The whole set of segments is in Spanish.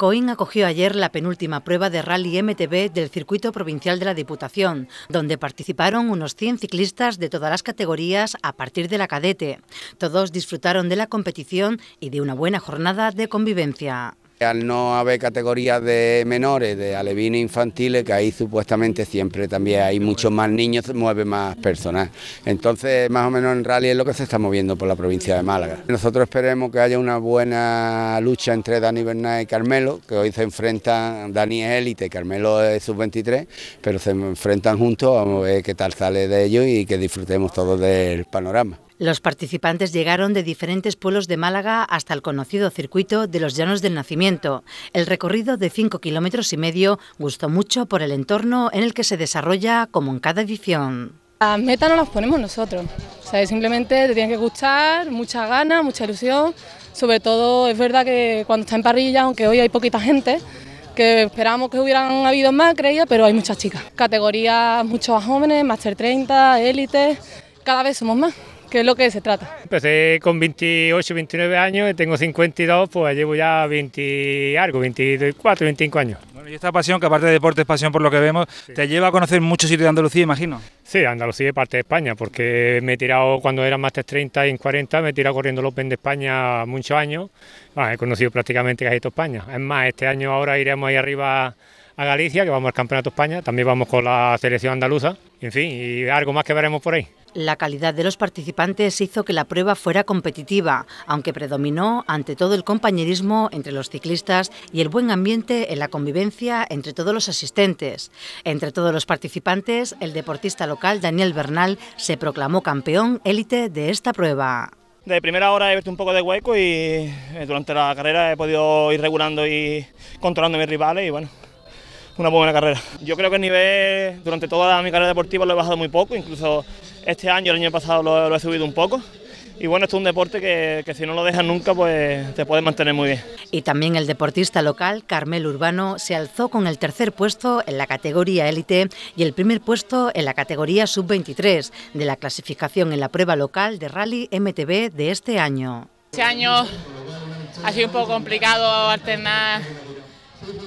COIN acogió ayer la penúltima prueba de rally MTB del circuito provincial de la Diputación, donde participaron unos 100 ciclistas de todas las categorías a partir de la cadete. Todos disfrutaron de la competición y de una buena jornada de convivencia. Al no haber categorías de menores, de alevines infantiles, que ahí supuestamente siempre también hay muchos más niños, se mueve más personas. Entonces, más o menos en rally es lo que se está moviendo por la provincia de Málaga. Nosotros esperemos que haya una buena lucha entre Dani Bernal y Carmelo, que hoy se enfrentan, Dani es élite, Carmelo es sub-23, pero se enfrentan juntos, vamos a ver qué tal sale de ellos y que disfrutemos todos del panorama. Los participantes llegaron de diferentes pueblos de Málaga hasta el conocido circuito de los Llanos del Nacimiento. El recorrido de 5 kilómetros y medio gustó mucho por el entorno en el que se desarrolla como en cada edición. Las metas no las ponemos nosotros, o sea, simplemente te tienen que gustar, mucha ganas, mucha ilusión, sobre todo es verdad que cuando está en parrilla, aunque hoy hay poquita gente, que esperábamos que hubieran habido más, creía, pero hay muchas chicas. Categorías mucho más jóvenes, Master 30, élite, cada vez somos más. Qué es lo que se trata. Empecé con 28, 29 años, tengo 52, pues llevo ya 20 algo, 24, 25 años. Bueno, y esta pasión, que aparte de deporte es pasión por lo que vemos, te lleva a conocer muchos sitios de Andalucía, imagino. Sí, Andalucía es parte de España, porque me he tirado cuando era más de 30 y en 40, me he tirado corriendo los Open de España muchos años. he conocido prácticamente casi toda España. Es más, este año ahora iremos ahí arriba a Galicia, que vamos al Campeonato España, también vamos con la selección andaluza, en fin, y algo más que veremos por ahí. La calidad de los participantes hizo que la prueba fuera competitiva, aunque predominó ante todo el compañerismo entre los ciclistas y el buen ambiente en la convivencia entre todos los asistentes. Entre todos los participantes, el deportista local Daniel Bernal se proclamó campeón élite de esta prueba. De primera hora he visto un poco de hueco y eh, durante la carrera he podido ir regulando y controlando a mis rivales y bueno, una buena carrera. Yo creo que el nivel durante toda mi carrera deportiva lo he bajado muy poco, incluso este año, el año pasado lo, lo he subido un poco. Y bueno, esto es un deporte que, que, si no lo dejas nunca, pues te puedes mantener muy bien. Y también el deportista local, Carmel Urbano, se alzó con el tercer puesto en la categoría élite y el primer puesto en la categoría sub-23 de la clasificación en la prueba local de rally MTB de este año. Este año ha sido un poco complicado alternar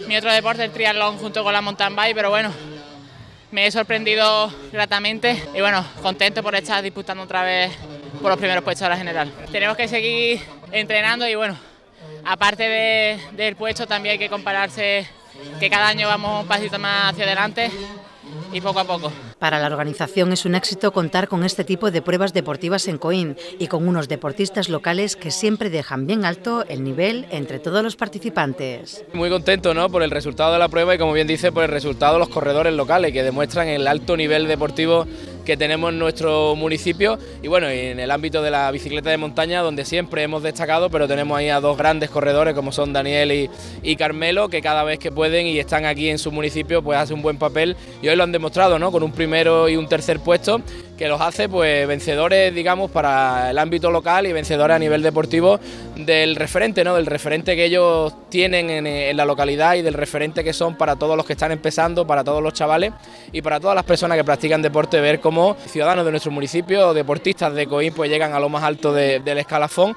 mi otro deporte, es el triatlón, junto con la mountain bike, pero bueno, me he sorprendido gratamente y bueno, contento por estar disputando otra vez por los primeros puestos de la general. Tenemos que seguir entrenando y bueno, aparte del puesto también hay que compararse que cada año vamos un pasito más hacia adelante y poco a poco. Para la organización es un éxito contar con este tipo de pruebas deportivas en Coín y con unos deportistas locales que siempre dejan bien alto el nivel entre todos los participantes. Muy contento ¿no? por el resultado de la prueba y como bien dice por el resultado de los corredores locales que demuestran el alto nivel deportivo que tenemos en nuestro municipio y bueno, en el ámbito de la bicicleta de montaña donde siempre hemos destacado, pero tenemos ahí a dos grandes corredores como son Daniel y, y Carmelo, que cada vez que pueden y están aquí en su municipio pues hacen un buen papel y hoy lo han demostrado, ¿no? Con un primero y un tercer puesto que los hace pues vencedores, digamos, para el ámbito local y vencedores a nivel deportivo del referente, ¿no? Del referente que ellos tienen en, la localidad y del referente que son para todos los que están empezando, para todos los chavales y para todas las personas que practican deporte, ver cómo ciudadanos de nuestro municipio, deportistas de Coim, pues llegan a lo más alto del escalafón.